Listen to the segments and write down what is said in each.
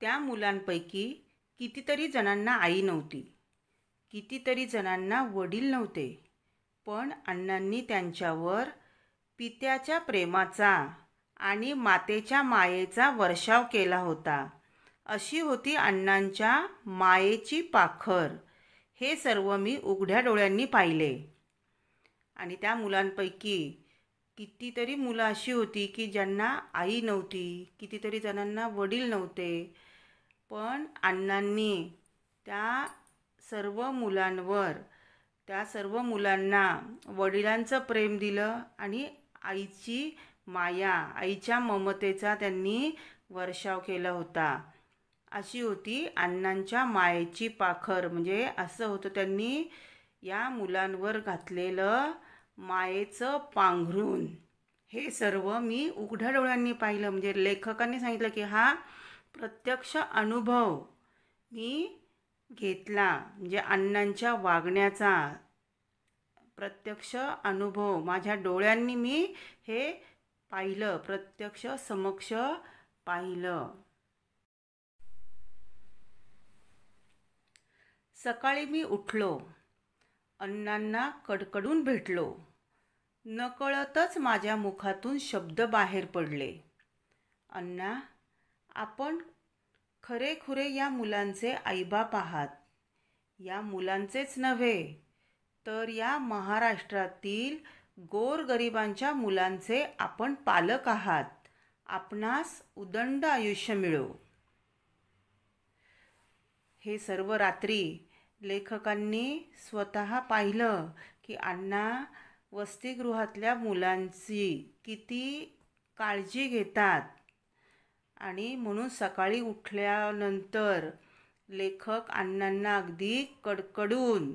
त्या मुलांपैकी कितीतरी जणांना आई नव्हती कितीतरी जणांना वडील नव्हते पण अण्णांनी त्यांच्यावर पित्याच्या प्रेमाचा आणि मातेच्या मायेचा वर्षाव केला होता अशी होती अण्णांच्या मायेची पाखर हे सर्व मी उघड्या डोळ्यांनी पाहिले आणि त्या मुलांपैकी कितीतरी मुलं अशी होती की ज्यांना आई नव्हती कितीतरी जणांना वडील नव्हते पण अण्णांनी त्या सर्व मुलांवर त्या सर्व मुलांना वडिलांचं प्रेम दिलं आणि आईची माया आईच्या ममतेचा त्यांनी वर्षाव केला होता अशी होती अण्णांच्या मायेची पाखर म्हणजे असं होतं त्यांनी या मुलांवर घातलेलं मायेचं पांघरून हे सर्व मी उघड्या डोळ्यांनी पाहिलं म्हणजे लेखकांनी सांगितलं की हा प्रत्यक्ष अनुभव मी घेतला म्हणजे अण्णांच्या वागण्याचा प्रत्यक्ष अनुभव माझ्या डोळ्यांनी मी हे पाहिलं प्रत्यक्ष समक्ष पाहिलं सकाळी मी उठलो अण्णांना कडकडून भेटलो नकळतच माझ्या मुखातून शब्द बाहेर पडले अण्णा आपण खरेखुरे या मुलांचे आईबाप आहात या मुलांचेच नव्हे तर या महाराष्ट्रातील गोरगरिबांच्या मुलांचे आपण पालक आहात आपणास उदंड आयुष्य मिळो हे सर्व रात्री लेखकांनी स्वतः पाहिलं की अण्णा वसतिगृहातल्या मुलांची किती काळजी घेतात आणि म्हणून सकाळी उठल्यानंतर लेखक अण्णांना अगदी कडकडून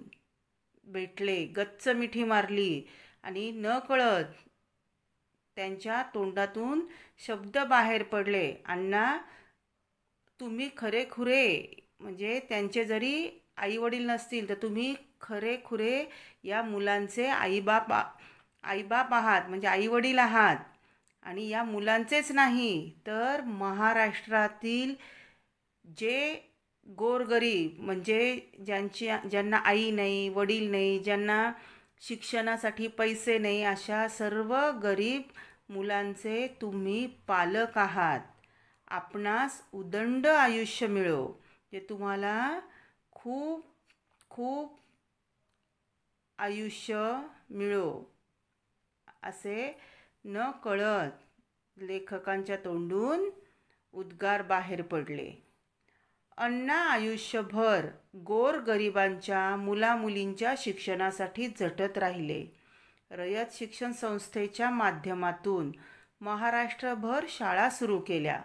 भेटले गच्च मिठी मारली आणि न कळत त्यांच्या तोंडातून शब्द बाहेर पडले अण्णा तुम्ही खुरे म्हणजे त्यांचे जरी आईवडील नसतील तर तुम्ही खरेखुरे या मुलांचे आईबाप आईबाप आहात म्हणजे आईवडील आहात आणि या मुलांचेच नाही तर महाराष्ट्रातील जे गोरगरीब म्हणजे ज्यांची ज्यांना आई नाही वडील नाही ज्यांना शिक्षणासाठी पैसे नाही अशा सर्व गरीब मुलांचे तुम्ही पालक आहात आपणास उदंड आयुष्य मिळो जे तुम्हाला खूप खूप आयुष्य मिळो असे न कळत लेखकांच्या तोंडून उद्गार बाहेर पडले अण्णा आयुष्यभर गोर गरिबांच्या मुलामुलींच्या शिक्षणासाठी झटत राहिले रयत शिक्षण संस्थेच्या माध्यमातून महाराष्ट्रभर शाळा सुरू केल्या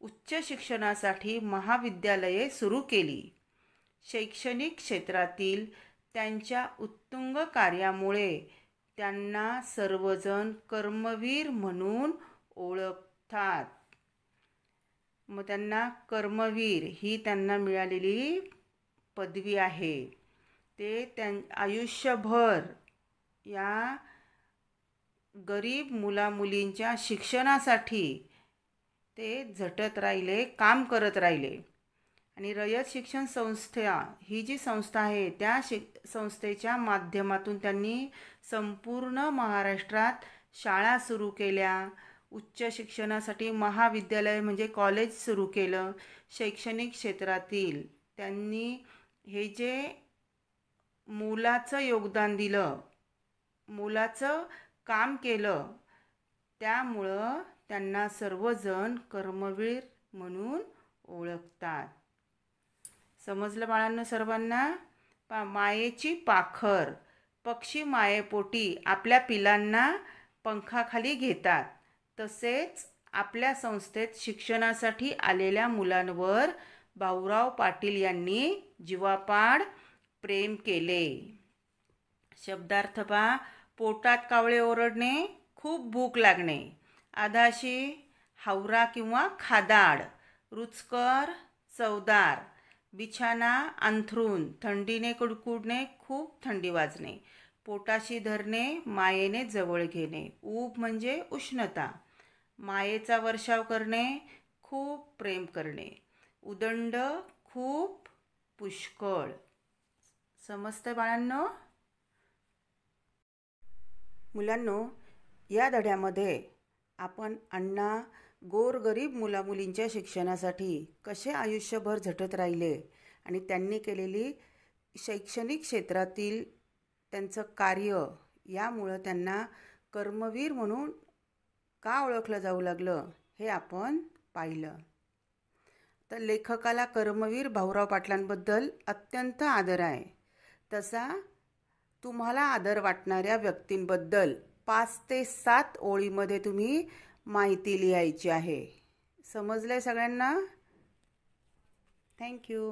उच्च शिक्षणासाठी महाविद्यालये सुरू केली शैक्षणिक क्षेत्रातील त्यांच्या उत्तुंग कार्यामुळे त्यांना सर्वजण कर्मवीर म्हणून ओळखतात मग त्यांना कर्मवीर ही त्यांना मिळालेली पदवी आहे ते त्यां आयुष्यभर या गरीब मुलामुलींच्या शिक्षणासाठी ते झटत राहिले काम करत राहिले आणि रयत शिक्षण संस्था ही जी संस्था आहे त्या शिक संस्थेच्या माध्यमातून त्यांनी संपूर्ण महाराष्ट्रात शाळा सुरू केल्या उच्च शिक्षणासाठी महाविद्यालय म्हणजे कॉलेज सुरू केलं शैक्षणिक क्षेत्रातील त्यांनी हे जे मोलाचं योगदान दिलं मुलाचं काम केलं त्यामुळं त्यांना सर्वजण कर्मवीर म्हणून ओळखतात समजलं बाळांना सर्वांना पा मायेची पाखर पक्षी मायेपोटी आपल्या पिलांना पंखाखाली घेतात तसेच आपल्या संस्थेत शिक्षणासाठी आलेल्या मुलांवर भाऊराव पाटील यांनी जीवापाड प्रेम केले शब्दार्थ पहा पोटात कावळे ओरडणे खूप भूक लागणे आधाशी हावरा किंवा खादाड रुचकर चवदार बिछाना अंथरून थंडीने कुडकुडणे खूप थंडी वाजणे पोटाशी धरणे मायेने जवळ घेणे ऊब म्हणजे उष्णता मायेचा वर्षाव करणे खूप प्रेम करणे उदंड खूप पुष्कळ समस्त बाळांनो मुलांनो या धड्यामध्ये आपण अण्णा गोरगरीब मुलामुलींच्या शिक्षणासाठी कसे आयुष्यभर झटत राहिले आणि त्यांनी केलेली शैक्षणिक क्षेत्रातील त्यांचं कार्य यामुळं त्यांना कर्मवीर म्हणून का ओळखलं जाऊ लागलं हे आपण पाहिलं तर लेखकाला कर्मवीर भाऊराव पाटलांबद्दल अत्यंत आदर आहे तसा तुम्हाला आदर वाटणाऱ्या व्यक्तींबद्दल पाच ते सात ओळीमध्ये तुम्ही माहिती लिहायची आहे समजलं आहे सगळ्यांना थँक्यू